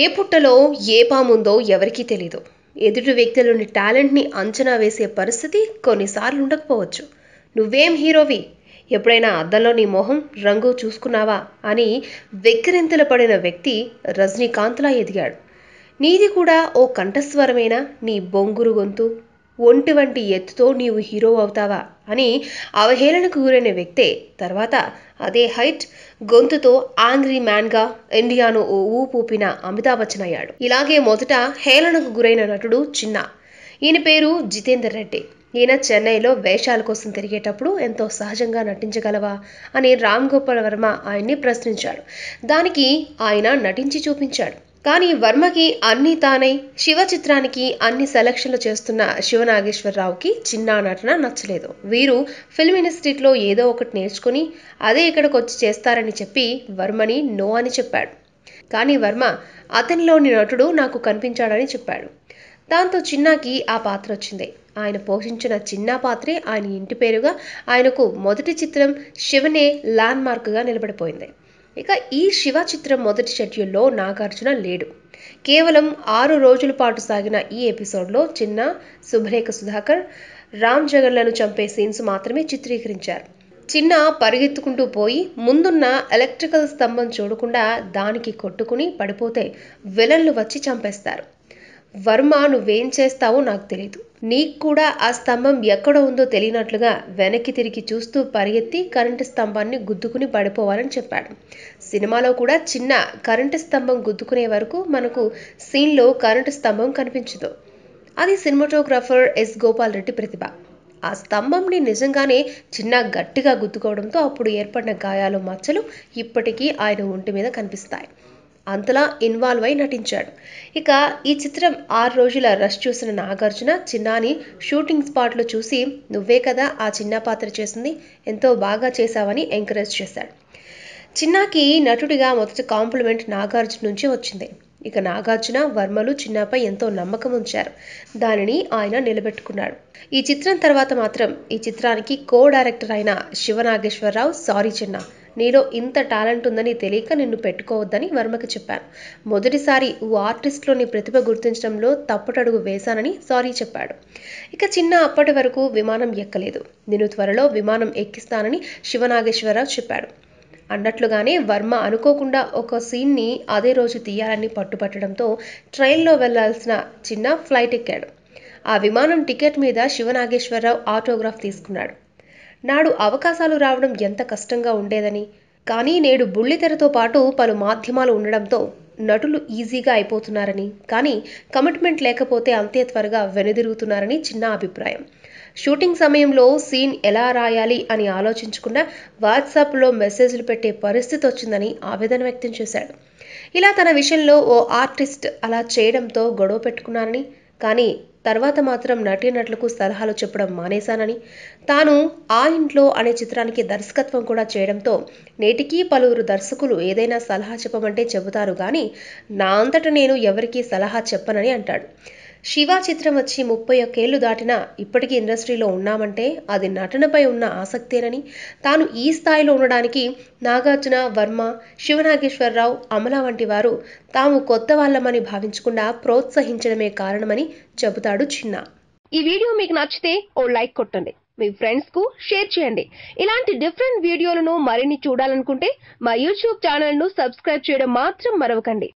ఏ పుట్టలో ఏ పాముందో ఎవరికీ తెలీదు ఎదుటి వ్యక్తిలోని టాలెంట్ని అంచనా వేసే పరిస్థితి కొన్నిసార్లు ఉండకపోవచ్చు నువ్వేం హీరోవి ఎప్పుడైనా అద్దంలో నీ మొహం రంగు చూసుకున్నావా అని వెక్కిరింతలు పడిన వ్యక్తి రజనీకాంత్లా ఎదిగాడు నీది కూడా ఓ కంఠస్వరమైన నీ బొంగురు గొంతు ఒంటి వంటి ఎత్తుతో నీవు హీరో అవుతావా అని అవహేళనకు గురైన వ్యక్తే తర్వాత అదే హైట్ గొంతుతో ఆంగ్రీ మ్యాన్గా ఇండియాను ఓ ఊపూపిన అమితాబ్ బచ్చన్ అయ్యాడు ఇలాగే మొదట హేళనకు గురైన నటుడు చిన్న ఈయన పేరు జితేందర్ రెడ్డి ఈయన చెన్నైలో వేషాల కోసం తిరిగేటప్పుడు ఎంతో సహజంగా నటించగలవా అని రామ్ గోపాల్ వర్మ ఆయన్ని ప్రశ్నించాడు దానికి ఆయన నటించి చూపించాడు కానీ వర్మకి అన్ని తానై శివ చిత్రానికి అన్ని సెలక్షన్లు చేస్తున్న శివనాగేశ్వరరావుకి చిన్న నటన నచ్చలేదు వీరు ఫిల్మ్ ఇన్స్టిట్యూట్లో ఏదో ఒకటి నేర్చుకుని అదే ఇక్కడికి వచ్చి చేస్తారని చెప్పి వర్మని నో అని చెప్పాడు కానీ వర్మ అతనిలోని నటుడు నాకు కనిపించాడని చెప్పాడు దాంతో చిన్నాకి ఆ పాత్ర వచ్చింది ఆయన పోషించిన చిన్న పాత్రే ఆయన ఇంటి పేరుగా ఆయనకు మొదటి చిత్రం శివనే ల్యాండ్ మార్క్గా నిలబడిపోయింది ఇక ఈ శివ చిత్రం మొదటి షెడ్యూల్లో నాగార్జున లేడు కేవలం ఆరు రోజుల పాటు సాగిన ఈ ఎపిసోడ్లో చిన్న శుభ్రేఖ సుధాకర్ రామ్ జగన్లను చంపే సీన్స్ మాత్రమే చిత్రీకరించారు చిన్న పరిగెత్తుకుంటూ పోయి ముందున్న ఎలక్ట్రికల్ స్తంభం చూడకుండా దానికి కొట్టుకుని పడిపోతే విలన్లు వచ్చి చంపేస్తారు వర్మ నువ్వేం చేస్తావో నాకు తెలీదు కూడా ఆ స్తంభం ఎక్కడ ఉందో తెలియనట్లుగా వెనక్కి తిరిగి చూస్తూ పరిగెత్తి కరెంటు స్తంభాన్ని గుద్దుకుని పడిపోవాలని చెప్పాడు సినిమాలో కూడా చిన్న కరెంటు స్తంభం గుద్దుకునే వరకు మనకు సీన్లో కరెంటు స్తంభం కనిపించదు అది సినిమాటోగ్రాఫర్ ఎస్ గోపాల్ రెడ్డి ప్రతిభ ఆ స్తంభంని నిజంగానే చిన్న గట్టిగా గుద్దుకోవడంతో అప్పుడు ఏర్పడిన గాయాలు మచ్చలు ఇప్పటికీ ఆయన ఒంటి మీద కనిపిస్తాయి అంతలా ఇన్వాల్వ్ అయి నటించాడు. ఇక ఈ చిత్రం ఆరు రోజుల రష్ చూసిన నాగార్జున చిన్నాని షూటింగ్ స్పాట్లో చూసి నువ్వే కదా ఆ చిన్న పాత్ర చేసింది. ఎంతో బాగా చేశావని ఎంకరేజ్ చేశాడు. చిన్నాకి నటుడిగా మొదటి కాంప్లిమెంట్ నాగార్జున నుంచి వచ్చింది. ఇక నాగార్జున, వర్మలు చిన్నాపై ఎంతో నమ్మకం ఉంచారు. దానిని ఆయన నిలబెట్టుకున్నాడు. ఈ చిత్రం తర్వాత మాత్రం ఈ చిత్రానికి కో డైరెక్టర్ అయిన శివ సారీ చిన్నా నీలో ఇంత టాలెంట్ ఉందని తెలియక నిన్ను పెట్టుకోవద్దని వర్మకి చెప్పాను మొదటిసారి ఓ ఆర్టిస్ట్లోని ప్రతిభ గుర్తించడంలో తప్పటడుగు వేశానని సారీ చెప్పాడు ఇక చిన్న అప్పటి వరకు విమానం ఎక్కలేదు నేను త్వరలో విమానం ఎక్కిస్తానని శివనాగేశ్వరరావు చెప్పాడు అన్నట్లుగానే వర్మ అనుకోకుండా ఒక సీన్ని అదే రోజు తీయాలని పట్టుపట్టడంతో ట్రైన్లో వెళ్లాల్సిన చిన్న ఫ్లైట్ ఎక్కాడు ఆ విమానం టికెట్ మీద శివనాగేశ్వరరావు ఆటోగ్రాఫ్ తీసుకున్నాడు నాడు అవకాశాలు రావడం ఎంత కష్టంగా ఉండేదని కానీ నేడు బుల్లితెరతో పాటు పలు మాధ్యమాలు ఉండడంతో నటులు ఈజీగా అయిపోతున్నారని కానీ కమిట్మెంట్ లేకపోతే అంతే త్వరగా వెనుదిరుగుతున్నారని చిన్న అభిప్రాయం షూటింగ్ సమయంలో సీన్ ఎలా రాయాలి అని ఆలోచించకుండా వాట్సాప్లో మెసేజ్లు పెట్టే పరిస్థితి వచ్చిందని ఆవేదన వ్యక్తం చేశాడు ఇలా తన విషయంలో ఓ ఆర్టిస్ట్ అలా చేయడంతో గొడవ పెట్టుకున్నారని కానీ తర్వాత మాత్రం నటీనటులకు సలహాలు చెప్పడం మానేశానని తాను ఆ ఇంట్లో అనే చిత్రానికి దర్శకత్వం కూడా చేయడంతో నేటికీ పలువురు దర్శకులు ఏదైనా సలహా చెప్పమంటే చెబుతారు కానీ నా అంతట నేను ఎవరికీ సలహా చెప్పనని అంటాడు శివ చిత్రం వచ్చి ముప్పై ఒక్కేళ్లు దాటినా ఇప్పటికీ ఇండస్ట్రీలో ఉన్నామంటే అది నటనపై ఉన్న ఆసక్తేనని తాను ఈ స్థాయిలో ఉండడానికి నాగార్జున వర్మ శివనాగేశ్వరరావు అమల వంటి వారు తాము కొత్త వాళ్ళమని భావించకుండా ప్రోత్సహించడమే కారణమని చెబుతాడు చిన్న ఈ వీడియో మీకు నచ్చితే ఓ లైక్ కొట్టండి మీ ఫ్రెండ్స్ కు షేర్ చేయండి ఇలాంటి డిఫరెంట్ వీడియోలను మరిన్ని చూడాలనుకుంటే మా యూట్యూబ్ ఛానల్ ను సబ్స్క్రైబ్ చేయడం మాత్రం మరవకండి